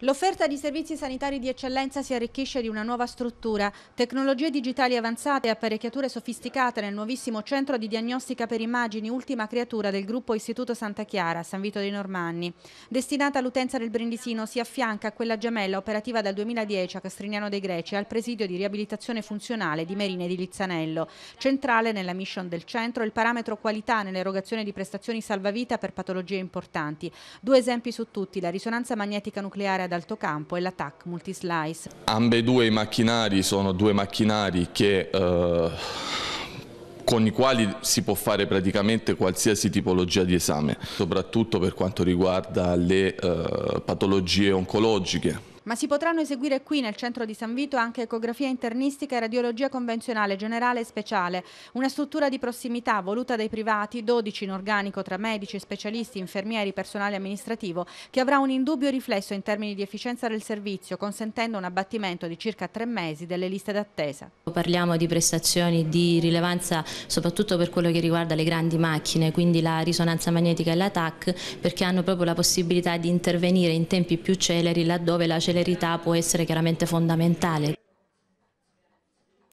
L'offerta di servizi sanitari di eccellenza si arricchisce di una nuova struttura, tecnologie digitali avanzate e apparecchiature sofisticate nel nuovissimo centro di diagnostica per immagini ultima creatura del gruppo Istituto Santa Chiara, San Vito dei Normanni. Destinata all'utenza del Brindisino si affianca a quella gemella operativa dal 2010 a Castrignano dei Greci al presidio di riabilitazione funzionale di Merine di Lizzanello. Centrale nella mission del centro il parametro qualità nell'erogazione di prestazioni salvavita per patologie importanti. Due esempi su tutti, la risonanza magnetica nucleare ad Altocampo e la TAC Multislice. Ambedue i macchinari sono due macchinari che... Eh con i quali si può fare praticamente qualsiasi tipologia di esame, soprattutto per quanto riguarda le eh, patologie oncologiche. Ma si potranno eseguire qui nel centro di San Vito anche ecografia internistica e radiologia convenzionale generale e speciale, una struttura di prossimità voluta dai privati, 12 in organico tra medici, specialisti, infermieri, personale amministrativo, che avrà un indubbio riflesso in termini di efficienza del servizio, consentendo un abbattimento di circa tre mesi delle liste d'attesa. Parliamo di prestazioni di rilevanza soprattutto per quello che riguarda le grandi macchine, quindi la risonanza magnetica e la TAC, perché hanno proprio la possibilità di intervenire in tempi più celeri laddove la cellularità celerità può essere chiaramente fondamentale.